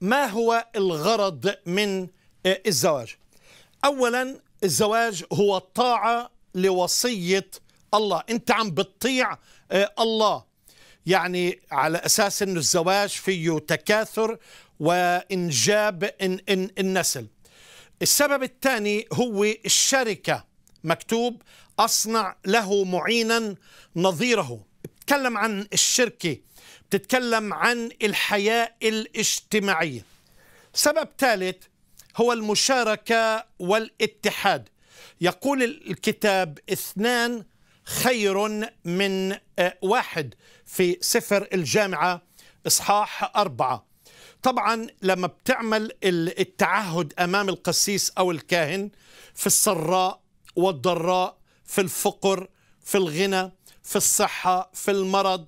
ما هو الغرض من آه، الزواج اولا الزواج هو الطاعه لوصيه الله انت عم بتطيع آه، الله يعني على اساس انه الزواج فيه تكاثر وانجاب النسل السبب الثاني هو الشركه مكتوب اصنع له معينا نظيره بتكلم عن الشركه تتكلم عن الحياة الاجتماعية سبب ثالث هو المشاركة والاتحاد يقول الكتاب اثنان خير من آه، واحد في سفر الجامعة إصحاح أربعة طبعا لما بتعمل التعهد أمام القسيس أو الكاهن في السراء والضراء في الفقر في الغنى في الصحة في المرض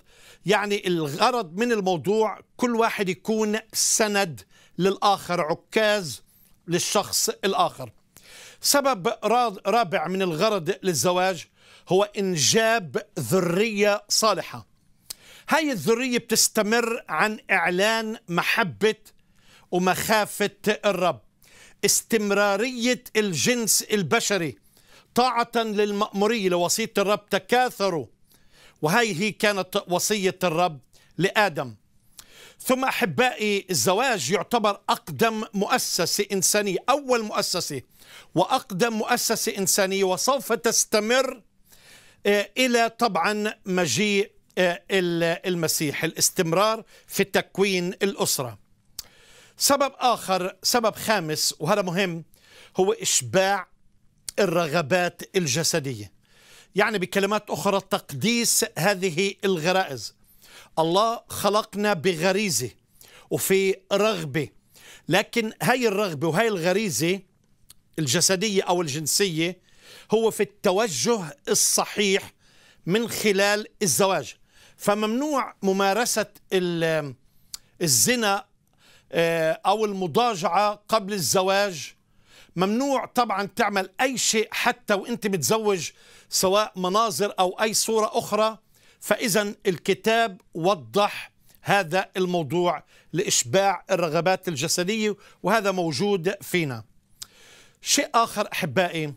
يعني الغرض من الموضوع كل واحد يكون سند للآخر عكاز للشخص الآخر سبب رابع من الغرض للزواج هو إنجاب ذرية صالحة هاي الذرية بتستمر عن إعلان محبة ومخافة الرب استمرارية الجنس البشري طاعة للمأمورية لوصية الرب تكاثروا وهي هي كانت وصية الرب لآدم ثم أحبائي الزواج يعتبر أقدم مؤسسة إنسانية أول مؤسسة وأقدم مؤسسة إنسانية وسوف تستمر آه، إلى طبعا مجيء آه، المسيح الاستمرار في تكوين الأسرة سبب آخر سبب خامس وهذا مهم هو إشباع الرغبات الجسدية يعني بكلمات أخرى تقديس هذه الغرائز الله خلقنا بغريزة وفي رغبة لكن هاي الرغبة وهاي الغريزة الجسدية أو الجنسية هو في التوجه الصحيح من خلال الزواج فممنوع ممارسة الزنا آه، أو المضاجعة قبل الزواج ممنوع طبعا تعمل أي شيء حتى وأنت متزوج سواء مناظر أو أي صورة أخرى فإذا الكتاب وضح هذا الموضوع لإشباع الرغبات الجسدية وهذا موجود فينا شيء آخر أحبائي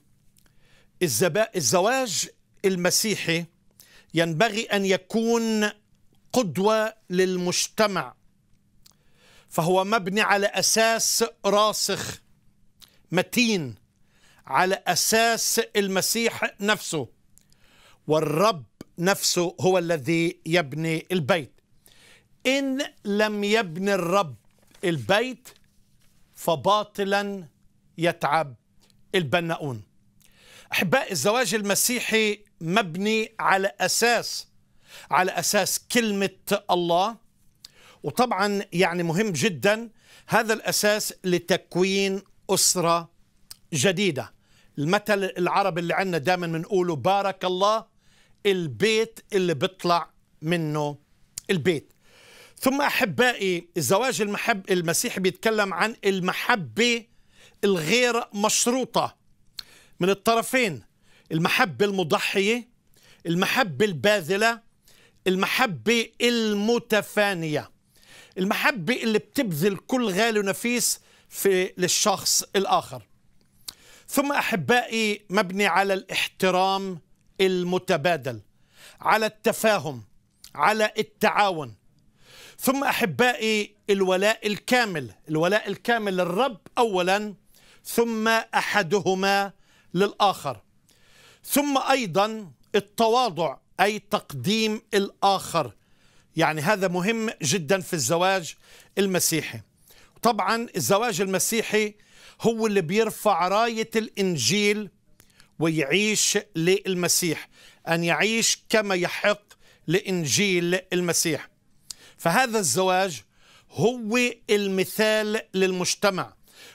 الزواج المسيحي ينبغي أن يكون قدوة للمجتمع فهو مبني على أساس راسخ متين على اساس المسيح نفسه والرب نفسه هو الذي يبني البيت ان لم يبني الرب البيت فباطلا يتعب البناؤون احباء الزواج المسيحي مبني على اساس على اساس كلمه الله وطبعا يعني مهم جدا هذا الاساس لتكوين أسرة جديدة المثل العربي اللي عندنا دائما بنقوله بارك الله البيت اللي بيطلع منه البيت ثم أحبائي الزواج المحب المسيحي بيتكلم عن المحبة الغير مشروطة من الطرفين المحبة المضحية المحبة الباذلة المحبة المتفانية المحبة اللي بتبذل كل غالي ونفيس في للشخص الآخر ثم أحبائي مبني على الاحترام المتبادل على التفاهم على التعاون ثم أحبائي الولاء الكامل الولاء الكامل للرب أولا ثم أحدهما للآخر ثم أيضا التواضع أي تقديم الآخر يعني هذا مهم جدا في الزواج المسيحي طبعا الزواج المسيحي هو اللي بيرفع راية الإنجيل ويعيش للمسيح أن يعيش كما يحق لإنجيل المسيح فهذا الزواج هو المثال للمجتمع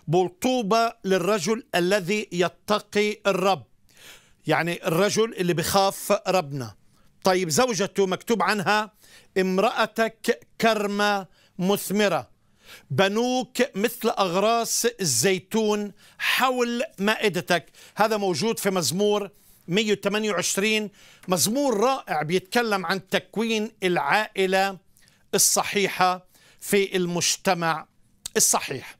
بلطوبة للرجل الذي يتقي الرب يعني الرجل اللي بخاف ربنا طيب زوجته مكتوب عنها امرأتك كرمة مثمرة بنوك مثل أغراس الزيتون حول مائدتك هذا موجود في مزمور 128 مزمور رائع بيتكلم عن تكوين العائلة الصحيحة في المجتمع الصحيح